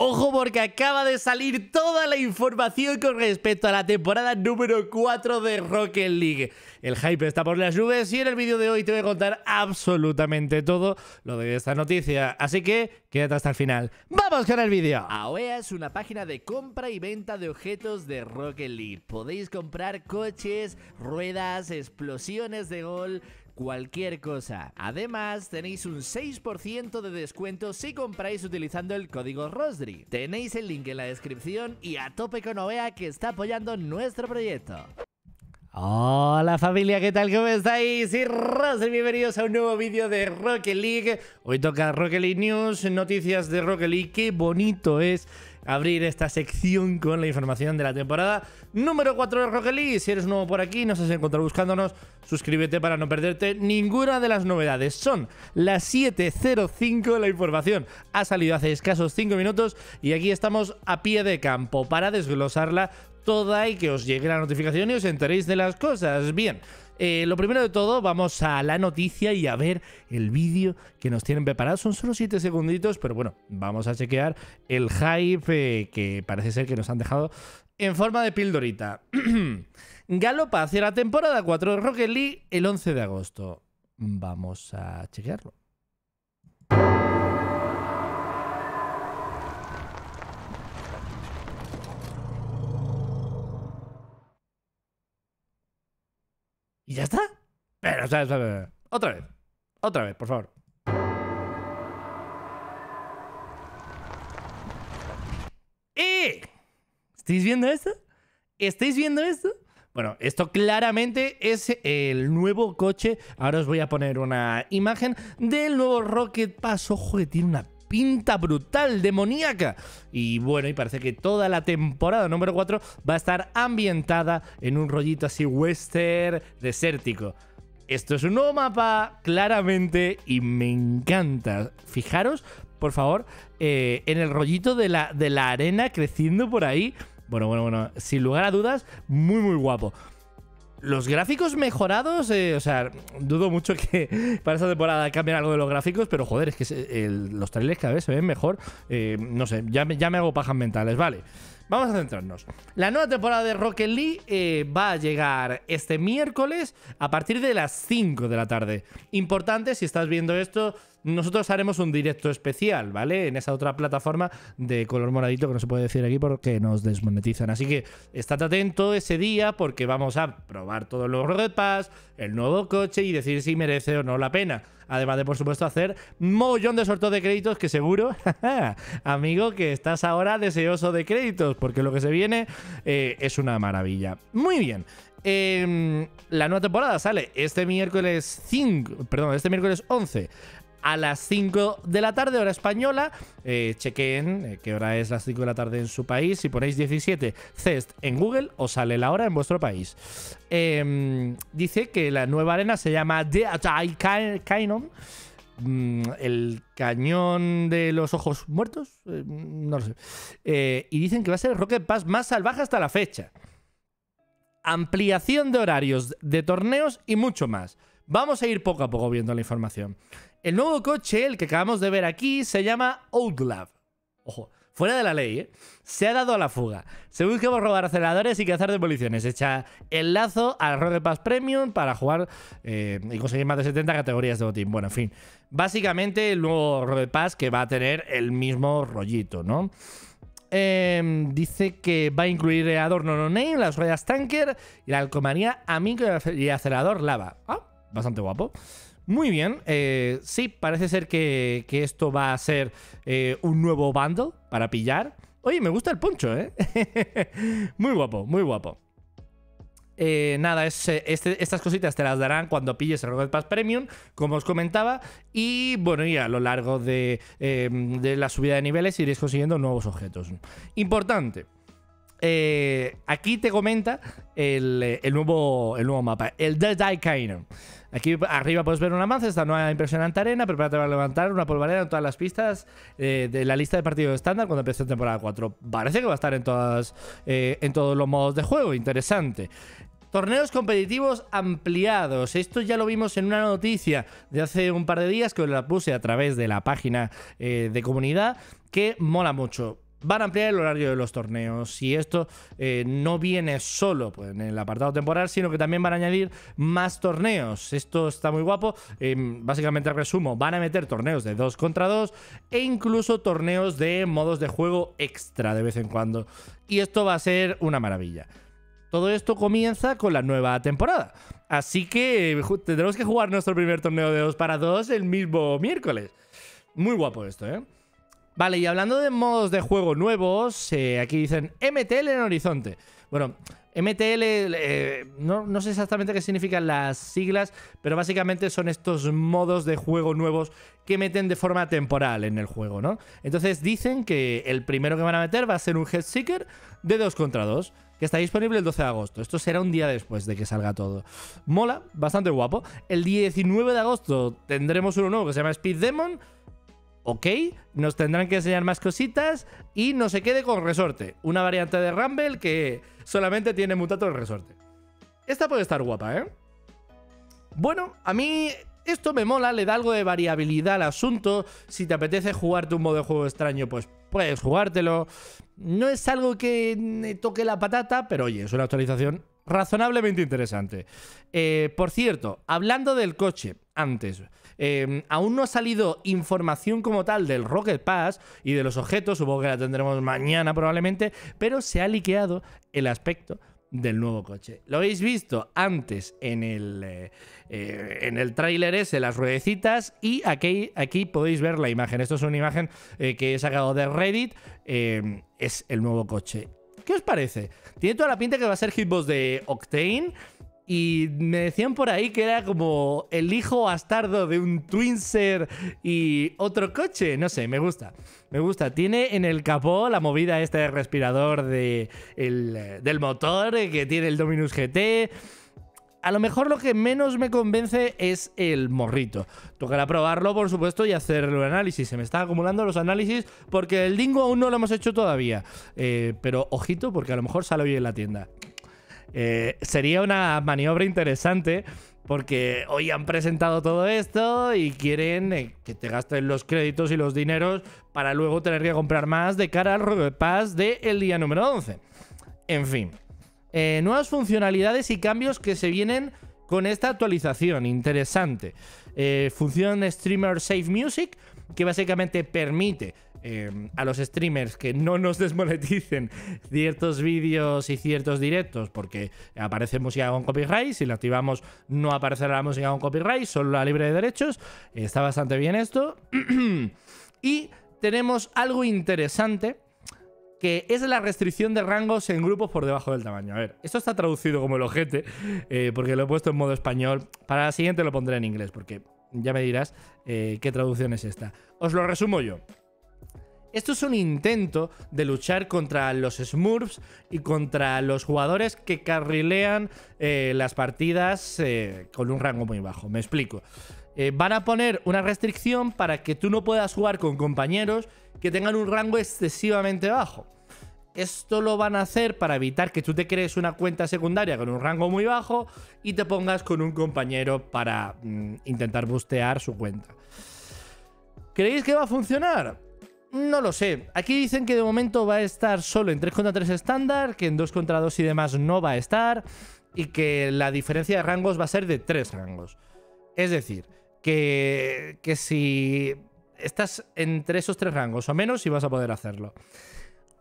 Ojo porque acaba de salir toda la información con respecto a la temporada número 4 de Rocket League. El hype está por las nubes y en el vídeo de hoy te voy a contar absolutamente todo lo de esta noticia. Así que quédate hasta el final. ¡Vamos con el vídeo! AOEA es una página de compra y venta de objetos de Rocket League. Podéis comprar coches, ruedas, explosiones de gol, cualquier cosa. Además, tenéis un 6% de descuento si compráis utilizando el código ROSDRI. Tenéis el link en la descripción y a tope con OEA que está apoyando nuestro proyecto. Hola familia, ¿qué tal? ¿Cómo estáis? Y Rosen, bienvenidos a un nuevo vídeo de Rocket League. Hoy toca Rocket League News, noticias de Rocket League. Qué bonito es abrir esta sección con la información de la temporada número 4 de Rocket League. Si eres nuevo por aquí, nos has encontrado buscándonos, suscríbete para no perderte ninguna de las novedades. Son las 7.05, la información ha salido hace escasos 5 minutos y aquí estamos a pie de campo para desglosarla toda y que os llegue la notificación y os enteréis de las cosas. Bien, eh, lo primero de todo, vamos a la noticia y a ver el vídeo que nos tienen preparado. Son solo 7 segunditos, pero bueno, vamos a chequear el hype eh, que parece ser que nos han dejado en forma de pildorita. Galopa hacia la temporada 4 de Rocket League el 11 de agosto. Vamos a chequearlo. ¿Y ya está? Pero, o eh, otra vez. Otra vez, por favor. y ¡Eh! ¿Estáis viendo esto? ¿Estáis viendo esto? Bueno, esto claramente es el nuevo coche. Ahora os voy a poner una imagen del nuevo Rocket Pass. Ojo que tiene una pinta brutal, demoníaca. Y bueno, y parece que toda la temporada número 4 va a estar ambientada en un rollito así western desértico. Esto es un nuevo mapa, claramente, y me encanta. Fijaros, por favor, eh, en el rollito de la, de la arena creciendo por ahí. Bueno, bueno, bueno, sin lugar a dudas, muy, muy guapo. Los gráficos mejorados, eh, o sea, dudo mucho que para esta temporada cambien algo de los gráficos, pero joder, es que eh, los trailers cada vez se ven mejor. Eh, no sé, ya, me hago pajas mentales, vale. Vamos a centrarnos. La nueva temporada de Rocket League va a llegar este miércoles a partir de las 5 de la tarde. Importante, si estás viendo esto, nosotros haremos un directo especial, ¿vale? En esa otra plataforma de color moradito que no se puede decir aquí porque nos desmonetizan. Así que estad atento ese día porque vamos a probar todos los repas, el nuevo coche y decir si merece o no la pena. Además de, por supuesto, hacer mollón de sorteos de créditos que seguro, amigo, que estás ahora deseoso de créditos, porque lo que se viene eh, es una maravilla. Muy bien. Em, la nueva temporada sale este miércoles 5, perdón, este miércoles 11 a las 5 de la tarde, hora española. Eh, chequen eh, qué hora es las 5 de la tarde en su país. Si ponéis 17 CEST en Google, os sale la hora en vuestro país. Em, dice que la nueva arena se llama The mm, el cañón de los ojos muertos, eh, no lo sé. y dicen que va a ser el Rocket Pass más salvaje hasta la fecha. Ampliación de horarios de torneos y mucho más. Vamos a ir poco a poco viendo la información. El nuevo coche, el que acabamos de ver aquí, se llama Old Lab. Ojo, fuera de la ley, ¿eh? Se ha dado a la fuga. Se busca por robar aceleradores y cazar demoliciones. Echa el lazo al Road Pass Premium para jugar eh, y conseguir más de 70 categorías de botín. Bueno, en fin. Básicamente el nuevo Road Pass que va a tener el mismo rollito, ¿no? Em, dice que va a incluir adorno no name, las ruedas tanker y la alcomanía amigo y acelerador lava. Ah, bastante guapo. Muy bien, eh, sí, parece ser que, esto va a ser eh, un nuevo bundle para pillar. Oye, me gusta el poncho, ¿eh? muy guapo, muy guapo. Eh, nada, es, este, estas cositas te las darán cuando pilles el Rocket Pass Premium, como os comentaba. Y bueno, y a lo largo de, de la subida de niveles iréis consiguiendo nuevos objetos. Importante, eh, aquí te comenta el, eh, nuevo, mapa, el Dead Eye Aquí arriba puedes ver una manza. esta nueva impresionante arena, prepárate para levantar una polvareda en todas las pistas eh, de la lista de partidos estándar cuando empiece temporada 4. Parece que va a estar en, todas, en todos los modos de juego, interesante. Torneos competitivos ampliados. Esto ya lo vimos en una noticia de hace un par de días que la puse a través de la página de comunidad, que mola mucho van a ampliar el horario de los torneos y esto eh, no viene solo pues, en el apartado temporal, sino que también van a añadir más torneos. Esto está muy guapo. Básicamente eh, básicamente, resumo, van a meter torneos de 2 contra 2 e incluso torneos de modos de juego extra de vez en cuando. Y esto va a ser una maravilla. Todo esto comienza con la nueva temporada. Así que tendremos que jugar nuestro primer torneo de 2 para 2 el mismo miércoles. Muy guapo esto, ¿eh? Vale, y hablando de modos de juego nuevos, eh, aquí dicen MTL en Horizonte. Bueno, MTL, eh, no, no, sé exactamente qué significan las siglas, pero básicamente son estos modos de juego nuevos que meten de forma temporal en el juego, ¿no? Entonces dicen que el primero que van a meter va a ser un Headseeker de 2 contra 2, que está disponible el 12 de agosto. Esto será un día después de que salga todo. Mola, bastante guapo. El 19 de agosto tendremos uno nuevo que se llama Speed Demon ok, nos tendrán que enseñar más cositas y no se quede con resorte, una variante de Rumble que solamente tiene mutato el resorte. Esta puede estar guapa, ¿eh? Bueno, a mí esto me mola, le da algo de variabilidad al asunto. Si te apetece jugarte un modo de juego extraño, pues puedes jugártelo. No es algo que me toque la patata, pero oye, es una actualización razonablemente interesante. Eh, por cierto, hablando del coche, antes, Em, aún no ha salido información como tal del Rocket Pass y de los objetos, supongo que la tendremos mañana probablemente, pero se ha liqueado el aspecto del nuevo coche. Lo habéis visto antes en el, trailer eh, eh, en el tráiler ese, las ruedecitas, y aquí, aquí podéis ver la imagen. Esto es una imagen eh, que he sacado de Reddit, em, es el nuevo coche. ¿Qué os parece? Tiene toda la pinta que va a ser hitbox de Octane, y me decían por ahí que era como el hijo bastardo de un Twinser y otro coche. No sé, me gusta. Me gusta. Tiene en el capó la movida este de respirador de eh, del motor eh, que tiene el Dominus GT. A lo mejor lo que menos me convence es el morrito. Tocará probarlo, por supuesto, y hacer el análisis. Se me están acumulando los análisis porque el Dingo aún no lo hemos hecho todavía. Eh, pero ojito, porque a lo mejor sale hoy en la tienda. Eh, sería una maniobra interesante porque hoy han presentado todo esto y quieren eh, que te gasten los créditos y los dineros para luego tener que comprar más de cara al de paz del día número 11. En fin, eh, nuevas funcionalidades y cambios que se vienen con esta actualización, interesante. función Streamer Safe Music, que básicamente permite Em, a los streamers que no nos desmoneticen ciertos vídeos y ciertos directos, porque aparece música con copyright, si la activamos no aparecerá la música con copyright, solo la libre de derechos. Está bastante bien esto. y tenemos algo interesante que es la restricción de rangos en grupos por debajo del tamaño. A ver, esto está traducido como el ojete, eh, porque lo he puesto en modo español. Para la siguiente lo pondré en inglés, porque ya me dirás eh, qué traducción es esta. Os lo resumo yo. Esto es un intento de luchar contra los Smurfs y contra los jugadores que carrilean eh, las partidas eh, con un rango muy bajo. Me explico. Eh, van a poner una restricción para que tú no puedas jugar con compañeros que tengan un rango excesivamente bajo. Esto lo van a hacer para evitar que tú te crees una cuenta secundaria con un rango muy bajo y te pongas con un compañero para mm, intentar bustear su cuenta. ¿Creéis que va a funcionar? No lo sé. Aquí dicen que de momento va a estar solo en 3 contra 3 estándar, que en 2 contra 2 y demás no va a estar, y que la diferencia de rangos va a ser de 3 rangos. Es decir, que, que si estás entre esos 3 rangos o menos, y vas a poder hacerlo.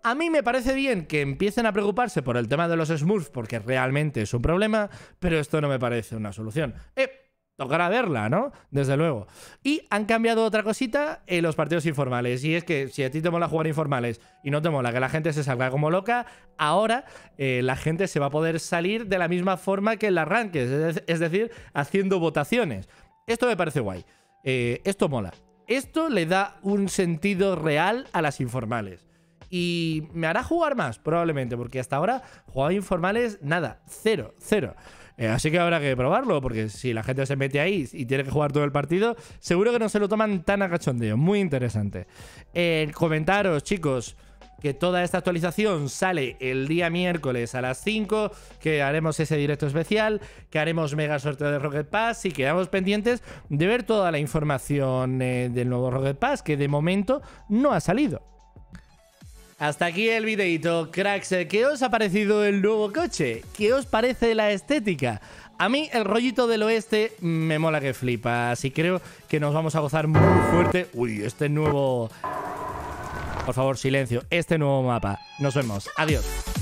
A mí me parece bien que empiecen a preocuparse por el tema de los Smurfs, porque realmente es un problema, pero esto no me parece una solución. Eh, tocará verla, ¿no? Desde luego. Y han cambiado otra cosita en los partidos informales. Y es que si a ti te mola jugar informales y no te mola que la gente se salga como loca, ahora eh, la gente se va a poder salir de la misma forma que en las rankings, es decir, haciendo votaciones. Esto me parece guay. Eh, esto mola. Esto le da un sentido real a las informales. Y me hará jugar más, probablemente, porque hasta ahora jugar informales nada, cero, cero. Eh, así que habrá que probarlo, porque si la gente se mete ahí y tiene que jugar todo el partido, seguro que no se lo toman tan a cachondeo. Muy interesante. Eh, comentaros, chicos que toda esta actualización sale el día miércoles a las 5, que haremos ese directo especial, que haremos mega sorteo de Rocket Pass y quedamos pendientes de ver toda la información eh, del nuevo Rocket Pass, que de momento no ha salido. Hasta aquí el videito, cracks. ¿Qué os ha parecido el nuevo coche? ¿Qué os parece la estética? A mí el rollito del oeste me mola que flipa, así creo que nos vamos a gozar muy fuerte. Uy, este nuevo... Por favor, silencio. Este nuevo mapa. Nos vemos. Adiós.